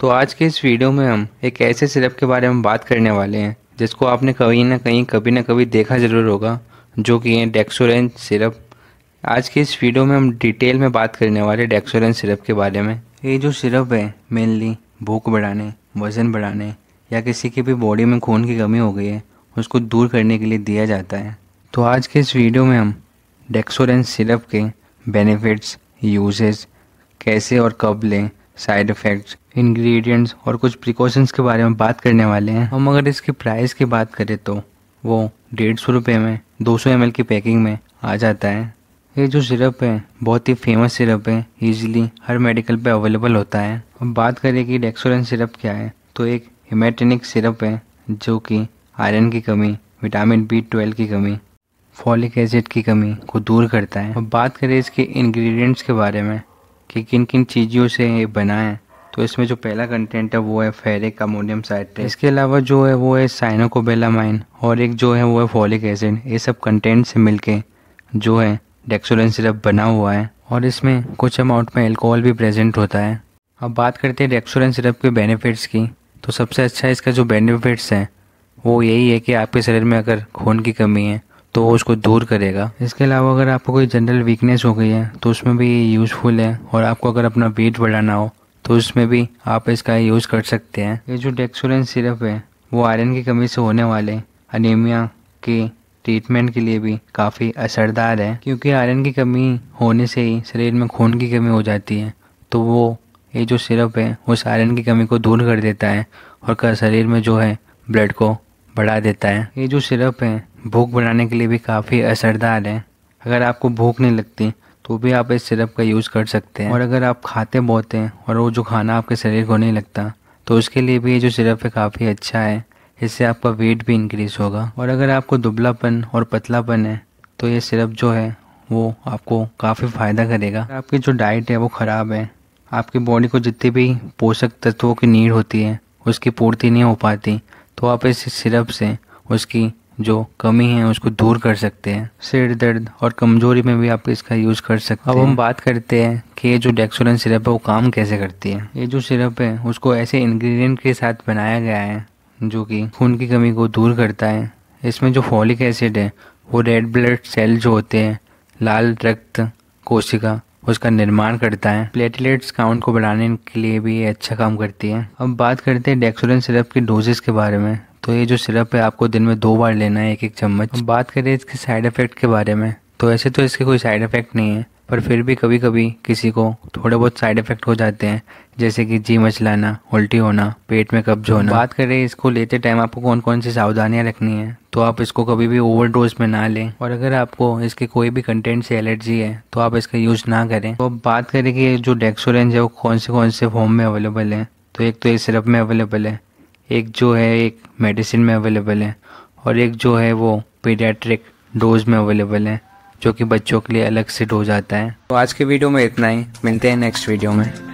तो आज के इस वीडियो में हम एक ऐसे सिरप के बारे में बात करने वाले हैं जिसको आपने कहीं ना कहीं कभी ना कभी देखा ज़रूर होगा जो कि है डेक्सोरेंज सिरप आज के इस वीडियो में हम डिटेल में बात करने वाले डेक्सोरेंज सिरप के बारे में ये जो सिरप है मेनली भूख बढ़ाने वज़न बढ़ाने या किसी के भी बॉडी में खून की कमी हो गई है उसको दूर करने के लिए दिया जाता है तो आज के इस वीडियो में हम डेक्सोरेंज सिरप के बेनिफिट्स यूजेस कैसे और कब लें साइड इफ़ेक्ट्स इंग्रेडिएंट्स और कुछ प्रिकॉशंस के बारे में बात करने वाले हैं हम अगर इसके प्राइस की बात करें तो वो डेढ़ सौ रुपये में दो सौ एम की पैकिंग में आ जाता है ये जो सिरप है बहुत ही फेमस सिरप है इजीली हर मेडिकल पे अवेलेबल होता है अब बात करें कि डेक्सोरन सिरप क्या है तो एक हिमेटेनिक सिरप है जो कि आयरन की कमी विटामिन बी ट्वेल्व की कमी फॉलिक एसिड की कमी को दूर करता है अब बात करें इसके इंग्रेडिएंट्स के बारे में कि किन किन चीज़ों से ये बना है तो इसमें जो पहला कंटेंट है वो है फेरिक अमोनियम साइट्रेट इसके अलावा जो है वो है साइनोकोबेलामाइन और एक जो है वो है फॉलिक एसिड ये सब कंटेंट से मिलके जो है डेक्सोलन सिरप बना हुआ है और इसमें कुछ अमाउंट में एल्कोहल भी प्रेजेंट होता है अब बात करते हैं डेक्सोलन सिरप के बेनिफिट्स की तो सबसे अच्छा इसका जो बेनिफिट्स हैं वो यही है कि आपके शरीर में अगर खून की कमी है तो वो उसको दूर करेगा इसके अलावा अगर आपको कोई जनरल वीकनेस हो गई है तो उसमें भी ये यूज़फुल है और आपको अगर अपना वेट बढ़ाना हो तो उसमें भी आप इसका यूज़ कर सकते हैं ये जो डेक्सोरेंट सिरप है वो आयरन की कमी से होने वाले अनिमिया के ट्रीटमेंट के लिए भी काफ़ी असरदार है क्योंकि आयरन की कमी होने से ही शरीर में खून की कमी हो जाती है तो वो ये जो सिरप है उस आयरन की कमी को दूर कर देता है और शरीर में जो है ब्लड को बढ़ा देता है ये जो सिरप है भूख बढ़ाने के लिए भी काफ़ी असरदार है अगर आपको भूख नहीं लगती तो भी आप इस सिरप का यूज़ कर सकते हैं और अगर आप खाते बहुत हैं और वो जो खाना आपके शरीर को नहीं लगता तो उसके लिए भी ये जो सिरप है काफ़ी अच्छा है इससे आपका वेट भी इंक्रीज़ होगा और अगर आपको दुबलापन और पतलापन है तो ये सिरप जो है वो आपको काफ़ी फ़ायदा करेगा आपकी जो डाइट है वो ख़राब है आपकी बॉडी को जितने भी पोषक तत्वों की नीड होती है उसकी पूर्ति नहीं हो पाती तो आप इस सिरप से उसकी जो कमी है उसको दूर कर सकते हैं सिर दर्द और कमजोरी में भी आप इसका यूज़ कर सकते हैं अब हम बात करते हैं कि ये जो डेक्सोरेंट सिरप है वो काम कैसे करती है ये जो सिरप है उसको ऐसे इंग्रेडिएंट के साथ बनाया गया है जो कि खून की कमी को दूर करता है इसमें जो फॉलिक एसिड है वो रेड ब्लड सेल जो होते हैं लाल रक्त कोशिका उसका निर्माण करता है प्लेटलेट्स काउंट को बढ़ाने के लिए भी ये अच्छा काम करती है अब बात करते हैं डेक्सोरेंट सिरप के डोजेस के बारे में तो ये जो सिरप है आपको दिन में दो बार लेना है एक एक चम्मच बात करें इसके साइड इफ़ेक्ट के बारे में तो ऐसे तो इसके कोई साइड इफ़ेक्ट नहीं है पर फिर भी कभी कभी किसी को थोड़े बहुत साइड इफ़ेक्ट हो जाते हैं जैसे कि जी मचलाना उल्टी होना पेट में कब्ज होना बात करें इसको लेते टाइम आपको कौन कौन सी सावधानियाँ रखनी है तो आप इसको कभी भी ओवर डोज में ना लें और अगर आपको इसके कोई भी कंटेंट से एलर्जी है तो आप इसका यूज़ ना करें तो बात करें कि जो डेक्सोरेंज है वो कौन से कौन से फॉर्म में अवेलेबल है तो एक तो ये सिरप में अवेलेबल है एक जो है एक मेडिसिन में अवेलेबल है और एक जो है वो पीडियाट्रिक डोज में अवेलेबल है जो कि बच्चों के लिए अलग से डोज आता है तो आज के वीडियो में इतना ही मिलते हैं नेक्स्ट वीडियो में